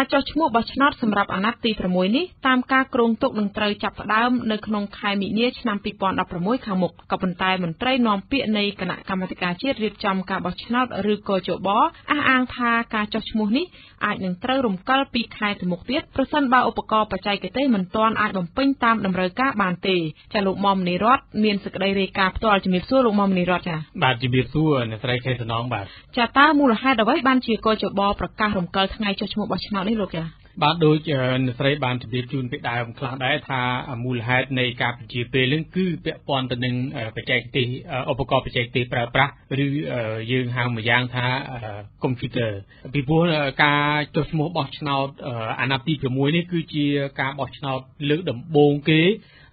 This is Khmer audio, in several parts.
ការចុះឈ្មោះបោះឆ្នោតសម្រាប់អាណត្តិទី6នេះតាមការគ្រោងទុកនឹងត្រូវចាប់ផ្ដើមនៅក្នុងខែមីនាឆ្នាំ2016ខាងមុខក៏ប៉ុន្តែមន្ត្រីនាំពាក្យនៃគណៈកម្មាធិការជាតិរៀបចំការបោះឆ្នោតឬកជបអះអាងថាការចុះឈ្មោះនេះអាចនឹងត្រូវរំកិលពីខែទៅមុខទៀតប្រសិនបើឧបករណ៍បច្ចេកទេសមិនទាន់អាចបំពេញតាម តម្រូវការបានទេចាលោកមុំនីរតមានសេចក្តីរាយការណ៍ផ្ទាល់ជំរាបសួរលោកមុំនីរតចាបាទជំរាបសួរអ្នកស្រីខេសនងបាទចាតើមូលហេតុអ្វីបានជាកជបប្រកាសរំកិលថ្ងៃចុះឈ្មោះបោះឆ្នោតនេះលោកចាបាទដូចអ្នកស្រីបានជម្រាបជូនពីដើមខ្លះដែរថាមូលហេតុនៃការពជាពេលនឹងគឺពាក់ព័ន្ធទៅនឹងបច្ចេកទេសឧបករណ៍បច្ចេកទេសប្រើប្រាស់ឬយើងហៅមួយយ៉ាងថាកុំព្យូទ័រពីព្រោះការចុះឈ្មោះបោះឆ្នោតអាណត្តិទី6នេះគឺជាការបោះឆ្នោត លើកដំបូងគេ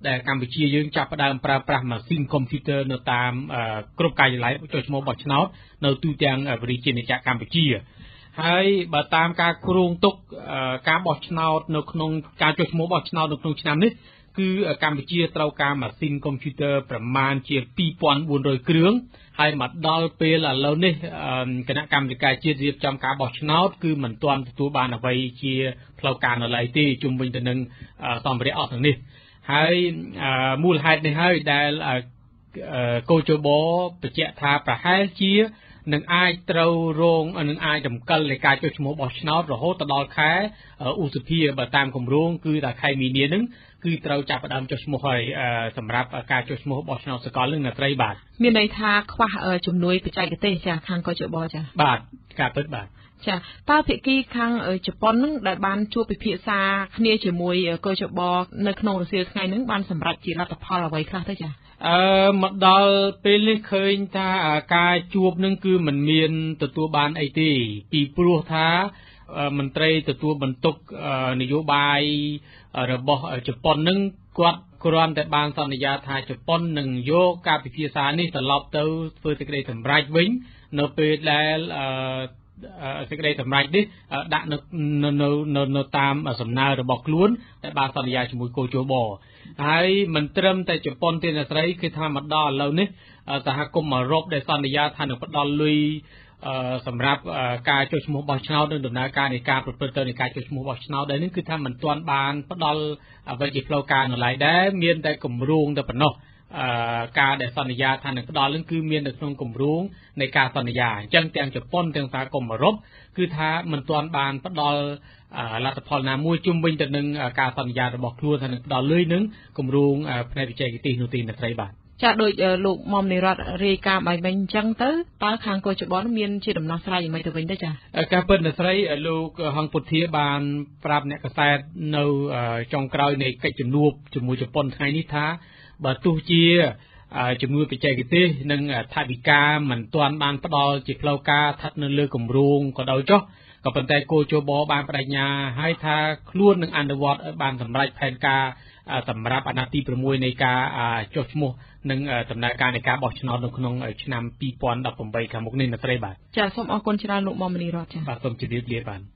ដែលកម្ពុជាយើងចាប់ផ្ដើមប្រើប្រាស់ម៉ាស៊ីនកុំព្យូទ័រនៅតាមគ្រប់ការិយាល័យចុះឈ្មោះបោះឆ្នោតនៅទូទាំងប្រជាជាតិកម្ពុជាហើយបើតាមការគ្រោងទុកការបោះឆ្នោតនៅក្នុងការចុះឈ្មោះបោះឆ្នោតនៅក្នុងឆ្នាំនេះគឺកម្ពុជាត្រូវការម៉ាស៊ីនកុំព្យូទ័រប្រមាណជា2400គ្រឿងហើយមកដល់ពេលឥឡូវនេះគណៈកម្មាធិការជាតិរៀបចំការបោះឆ្នោត គឺមិនទាន់ទទួលបានអ្វីជាផ្លូវការនៅឡើយទេជុំវិញទៅនឹងសម្ភារៈអស់ទាំងនេះហើយមូលហេតុនេះហើយដែលកោជបបញ្ជាក់ថាប្រហែលជានឹងអាចត្រូវរងនឹងអាចតម្កល់នៃការចុះឈ្មោះបោះឆ្នោតរហូតដល់ខែឧសភាបើតាមគម្រោងគឺដល់ខែមីនានឹងគឺត្រូវចាប់ផ្ដើមចុះឈ្មោះហើយសម្រាប់ ការចុះឈ្មោះបោះឆ្នោតសកលនឹងនត្រីបាទមានន័យថាខ្វះជំនួយបច្ចេកទេសចាខាងកជបចាបាទការពិតបាទចាតើភាគីខាងជប៉ុននឹងដែលបានជួបពិភាក្សាគ្នាជាមួយកជបនៅក្នុងរសៀលថ្ងៃនឹងបានសម្រេចជាលទ្ធផលអ្វីខ្លះទៅចាអឺមកដល់ពេលនេះឃើញថាការជួបនឹងគឺมันមានទទួលបានអីទេពីព្រោះថាមន្ត្រីទទួលបន្ទុកនយោបាយរបស់ជប៉ុននឹងគាត់គ្រាន់តែបានសន្យាថាជប៉ុននឹងយកការពិភាក្សានេះត្រឡប់ទៅធ្វើសេចក្តីសម្រេចវិញ នៅ ពេលដែលសេចក្តីសម្រេចនេះដាក់នៅនៅនៅតាមសំណើរបស់ខ្លួនដែលបានសន្យាជាមួយគូជបហើយមិនត្រឹមតែជប៉ុនទេអ្នកស្រីគឺថាមកដល់ឥឡូវនេះសហគមន៍អឺរ៉ុបដែលសន្យា ថានឹងផ្ដល់លុយសម្រាប់ការចុះឈ្មោះបោះឆ្នោតនិងដំណើរការនៃការប្រព្រឹត្តទៅនៃការចុះឈ្មោះបោះឆ្នោតដែរនេះគឺថាមិនទាន់បានផ្ដល់អ្វីជាផ្លូវការនៅឡើយដែរមានតែគម្រោងតែប៉ុណ្ណោះការដែលសន្យាថានឹងផ្ដល់នឹងគឺមាននៅក្នុងគម្រោងនៃការសន្យាអញ្ចឹងទាំងជប៉ុនទាំងសហគមន៍អឺរ៉ុបគឺថាមិនទាន់បានផ្ដល់លទ្ធផលណាមួយជុំវិញទៅនឹងការសន្យារបស់ខ្លួនថានឹងផ្ដល់លុយនឹងគម្រោងផ្នែកវិជ័យគិតិនោះទីនត្រីបាទចាដូចលោកមុំនិរដ្ឋរាយការណ៍បាយវិញអញ្ចឹងទៅតើខាងកោជប៉ុនមានជាដំណោះស្រាយយ៉ាងម៉េចទៅវិញទៅចាការពិតនស្រីលោកហងពុទ្ធាបានប្រាប់អ្នកកសែតនៅចុងក្រោយនៃកិច្ចជំនួបជាមួយជប៉ុនថ្ងៃនេះថាបើទោះជាជំនួយបច្ចេកទេស និង ថាវិការមិនទាន់បានផ្ដល់ជាផ្លូវការស្ថិតនៅលើគម្រោងក៏ដោយចុះក៏ប៉ុន្តែគោជបបានបដិញ្ញាឲ្យថាខ្លួននឹងអនុវត្តឲ្យបានសម្រេចផែនការសម្រាប់អាណត្តិទី6នៃការចុះឈ្មោះនិងដំណើរការនៃការបោះឆ្នោតនៅក្នុងឆ្នាំ2018ខាងមុខនេះណាត្រីបាទចាសសូមអរគុណច្រើនលោកមុំមនីរតចាសបាទសូមជម្រាបលាបាទ